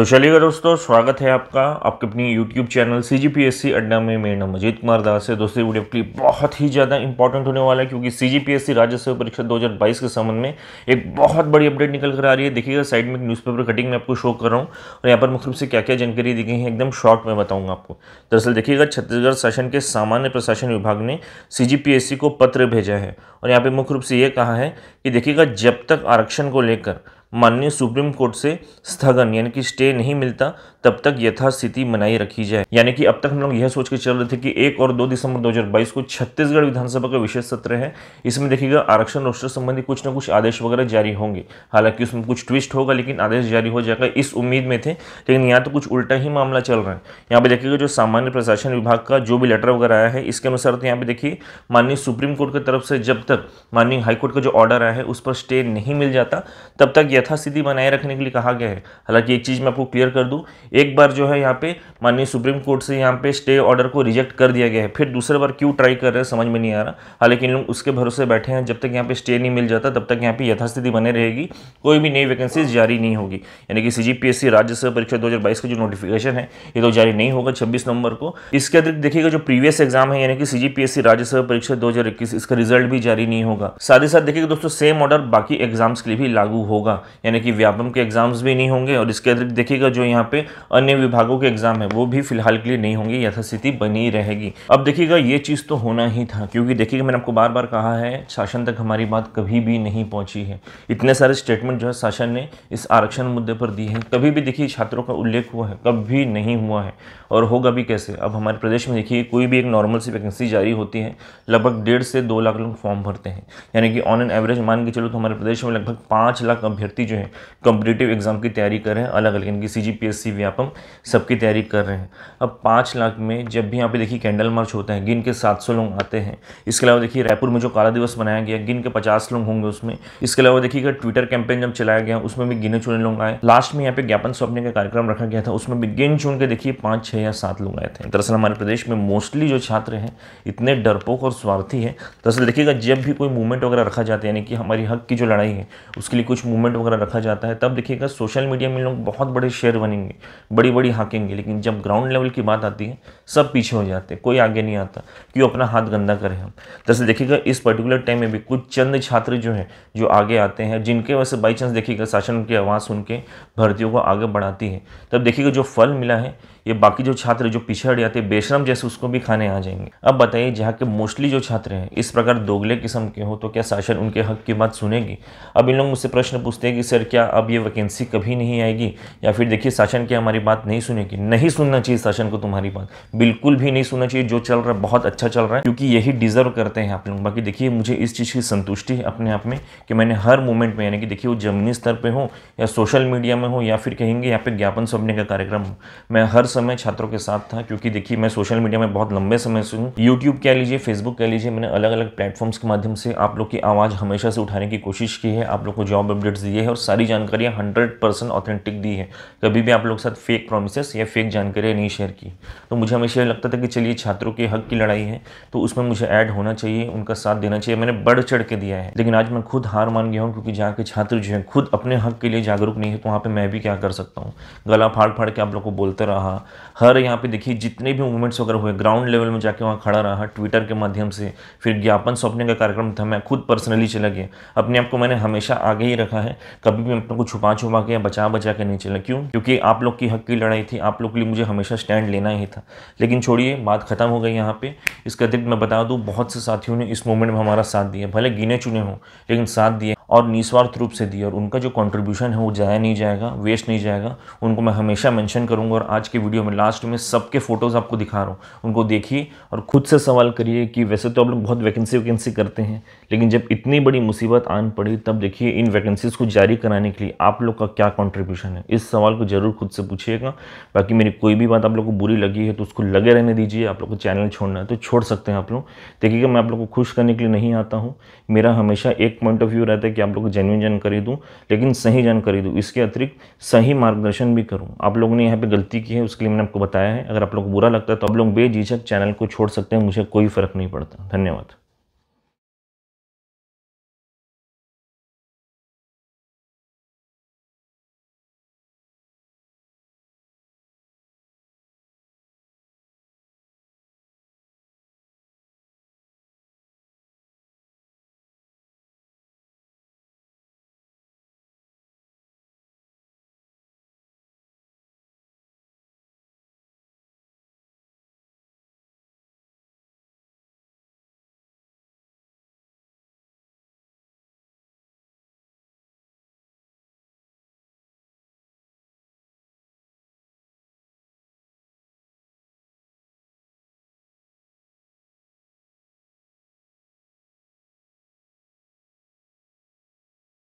तो चलिएगा दोस्तों स्वागत है आपका आपके अपनी YouTube channel C G P S C Adda में मेरा नाम अजीत कुमार दास है दोस्तों वीडियो के लिए बहुत ही ज़्यादा इंपॉर्टेंट होने वाला है क्योंकि सी जी पी एस सी राज्य सेवा परीक्षा 2022 के संबंध में एक बहुत बड़ी अपडेट निकल कर आ रही है देखिएगा साइड में न्यूज़पेपर कटिंग में आपको शो कर रहा हूँ और यहाँ पर मुख्य रूप से क्या क्या जानकारी दी गई है एकदम शॉर्ट में बताऊँगा आपको दरअसल देखिएगा छत्तीसगढ़ शासन के सामान्य प्रशासन विभाग ने सी जी पी एस सी को पत्र भेजा है और यहाँ पर मुख्य रूप से ये कहा है कि देखिएगा जब तक आरक्षण को लेकर माननीय सुप्रीम कोर्ट से स्थगन यानी कि स्टे नहीं मिलता तब तक यथास्थिति बनाई रखी जाए यानी कि अब तक हम लोग यह सोच के चल रहे थे कि एक और दो दिसंबर 2022 को छत्तीसगढ़ विधानसभा का विशेष सत्र है इसमें देखिएगा आरक्षण रोस्टर संबंधी कुछ ना कुछ आदेश वगैरह जारी होंगे हालांकि उसमें कुछ ट्विस्ट होगा लेकिन आदेश जारी हो जाएगा इस उम्मीद में थे लेकिन यहाँ तो कुछ उल्टा ही मामला चल रहा है यहाँ पे देखिएगा जो सामान्य प्रशासन विभाग का जो भी लेटर वगैरह आया है इसके अनुसार तो यहाँ पे देखिए माननीय सुप्रीम कोर्ट की तरफ से जब तक माननीय हाईकोर्ट का जो ऑर्डर आया है उस पर स्टे नहीं मिल जाता तब तक यथास्थिति बनाए रखने के लिए कहा गया है हालांकि एक चीज़ मैं आपको क्लियर कर दूं एक बार जो है यहाँ पे माननीय सुप्रीम कोर्ट से यहाँ पे स्टे ऑर्डर को रिजेक्ट कर दिया गया है फिर दूसरे बार क्यों ट्राई कर रहे हैं समझ में नहीं आ रहा हालांकि इन लोग उसके भरोसे बैठे हैं जब तक यहाँ पर स्टे नहीं मिल जाता तब तक यहाँ पर यथास्थिति बने रहेगी कोई भी नई वैकेंसीज जारी नहीं होगी यानी कि सी राज्य सेवा परीक्षा दो का जो नोटिफिकेशन है ये तो जारी नहीं होगा छब्बीस नवंबर को इसके अतिरिक्त देखिएगा जो प्रीवियस एग्जाम है यानी कि सी राज्य सेवा परीक्षा दो इसका रिजल्ट भी जारी नहीं होगा साथ ही साथ देखिएगा दोस्तों सेम ऑर्डर बाकी एग्जाम्स के लिए भी लागू होगा यानी कि व्यापम के एग्ज़ाम्स भी नहीं होंगे और इसके अतिरिक्त देखिएगा जो यहाँ पे अन्य विभागों के एग्ज़ाम है वो भी फिलहाल के लिए नहीं होंगे यथास्थिति बनी रहेगी अब देखिएगा ये चीज़ तो होना ही था क्योंकि देखिएगा मैंने आपको बार बार कहा है शासन तक हमारी बात कभी भी नहीं पहुँची है इतने सारे स्टेटमेंट जो है शासन ने इस आरक्षण मुद्दे पर दी है कभी भी देखिए छात्रों का उल्लेख हुआ है कभी नहीं हुआ है और होगा भी कैसे अब हमारे प्रदेश में देखिए कोई भी एक नॉर्मल सी वैकेंसी जारी होती है लगभग डेढ़ से दो लाख लोग फॉर्म भरते हैं यानी कि ऑन एन एवरेज मान के चलो तो हमारे प्रदेश में लगभग पाँच लाख अभ्यर्थी व्यक्ति जो है कॉम्पिटेटिव एग्ज़ाम की तैयारी कर रहे हैं अलग अलग इनकी C G P S C Vyapam सबकी तैयारी कर रहे हैं अब पाँच लाख में जब भी यहाँ पे देखिए कैंडल मार्च होता है गिन के सात सौ लोग आते हैं इसके अलावा देखिए रायपुर में जो काला दिवस मनाया गया गिन के पचास लोग होंगे उसमें इसके अलावा देखिएगा ट्विटर कैंपेन जब चलाया गया उसमें भी गिने चुने लोग आए लास्ट में यहाँ पे ज्ञापन सौंपने का कार्यक्रम रखा गया था उसमें भी गिन चुन के देखिए पाँच छः या सात लोग आए थे दरअसल हमारे प्रदेश में मोस्टली जो छात्र हैं इतने डरपोक और स्वार्थी हैं दरअसल देखिएगा जब भी कोई मूवमेंट वगैरह रखा जाता है यानी कि हमारी हक की जो लड़ाई है उसके लिए कुछ मूवमेंट वगैरह वगैरह रखा जाता है तब देखिएगा सोशल मीडिया में लोग बहुत बड़े शेयर बनेंगे बड़ी बड़ी हाकेंगे लेकिन जब ग्राउंड लेवल की बात आती है सब पीछे हो जाते हैं कोई आगे नहीं आता वो अपना हाथ गंदा करें हम जैसे देखिएगा इस पर्टिकुलर टाइम में भी कुछ चंद छात्र जो हैं जो आगे आते हैं जिनके वजह से बाई चांस देखिएगा शासन की आवाज़ सुन के भर्तियों को आगे बढ़ाती है तब देखिएगा जो फल मिला है ये बाकी जो छात्र जो पिछड़ जाते बेशरम जैसे उसको भी खाने आ जाएंगे अब बताइए जहाँ के मोस्टली जो छात्र हैं इस प्रकार दोगले किस्म के हो तो क्या शासन उनके हक की बात सुनेगी अब इन लोग मुझसे प्रश्न पूछते हैं कि सर क्या अब ये वैकेंसी कभी नहीं आएगी या फिर देखिए शासन की हमारी बात नहीं सुनेगी नहीं सुनना चाहिए शासन को तुम्हारी बात बिल्कुल भी नहीं सुनना चाहिए जो चल रहा है बहुत अच्छा चल रहा है क्योंकि यही डिजर्व करते हैं आप लोग बाकी देखिए मुझे इस चीज़ की संतुष्टि है अपने आप में कि मैंने हर मोमेंट में यानी कि देखिए वो जमीनी स्तर पर हो या सोशल मीडिया में हो या फिर कहेंगे यहाँ पे ज्ञापन सौंपने का कार्यक्रम हो मैं हर समय छात्रों के साथ था क्योंकि देखिए मैं सोशल मीडिया में बहुत लंबे समय से हूँ यूट्यूब कह लीजिए फेसबुक कह लीजिए मैंने अलग अलग प्लेटफॉर्म्स के माध्यम से आप लोग की आवाज़ हमेशा से उठाने की कोशिश की है आप लोग को जॉब अपडेट्स दिए है और सारी जानकारियाँ हंड्रेड परसेंट ऑथेंटिक दी है कभी भी आप लोग के साथ फेक प्रोमिस या फेक जानकारियाँ नहीं शेयर की तो मुझे हमेशा लगता था कि चलिए छात्रों के हक की लड़ाई है तो उसमें मुझे ऐड होना चाहिए उनका साथ देना चाहिए मैंने बढ़ चढ़ के दिया है लेकिन आज मैं खुद हार मान गया हूँ क्योंकि जहाँ के छात्र जो है खुद अपने हक के लिए जागरूक नहीं है तो वहाँ पर मैं भी क्या कर सकता हूँ गला फाड़ फाड़ के आप लोग को बोलता रहा रहा हर यहाँ पे देखिए जितने भी मूवमेंट्स वगैरह हुए ग्राउंड लेवल में जाके वहाँ खड़ा रहा ट्विटर के माध्यम से फिर ज्ञापन सौंपने का कार्यक्रम था मैं खुद पर्सनली चला गया अपने आप को मैंने हमेशा आगे ही रखा है कभी भी अपने को छुपा छुपा के या बचा बचा के नहीं चला क्यों क्योंकि आप लोग की हक की लड़ाई थी आप लोग के लिए मुझे हमेशा स्टैंड लेना ही था लेकिन छोड़िए बात खत्म हो गई यहाँ पर इसके अतिरिक्त मैं बता दूँ बहुत से साथियों ने इस मूवमेंट में हमारा साथ दिया भले गिने चुने हों लेकिन साथ दिए और निस्वार्थ रूप से दी और उनका जो कंट्रीब्यूशन है वो जाया नहीं जाएगा वेस्ट नहीं जाएगा उनको मैं हमेशा मेंशन करूंगा और आज के वीडियो में लास्ट में सबके फ़ोटोज़ आपको दिखा रहा हूँ उनको देखिए और ख़ुद से सवाल करिए कि वैसे तो आप लोग बहुत वैकेंसी वैकेंसी करते हैं लेकिन जब इतनी बड़ी मुसीबत आन पड़ी तब देखिए इन वैकेंसीज़ को जारी कराने के लिए आप लोग का क्या कॉन्ट्रीब्यूशन है इस सवाल को ज़रूर खुद से पूछिएगा बाकी मेरी कोई भी बात आप लोग को बुरी लगी है तो उसको लगे रहने दीजिए आप लोग को चैनल छोड़ना है तो छोड़ सकते हैं आप लोग देखिएगा मैं आप लोग को खुश करने के लिए नहीं आता हूँ मेरा हमेशा एक पॉइंट ऑफ व्यू रहता है कि आप लोग जेन्यून जानकारी दूँ लेकिन सही जानकारी दूँ इसके अतिरिक्त सही मार्गदर्शन भी करूँ आप लोगों ने यहाँ पे गलती की है उसके लिए मैंने आपको बताया है अगर आप लोग को बुरा लगता है तो आप लोग बेझिझक चैनल को छोड़ सकते हैं मुझे कोई फ़र्क नहीं पड़ता धन्यवाद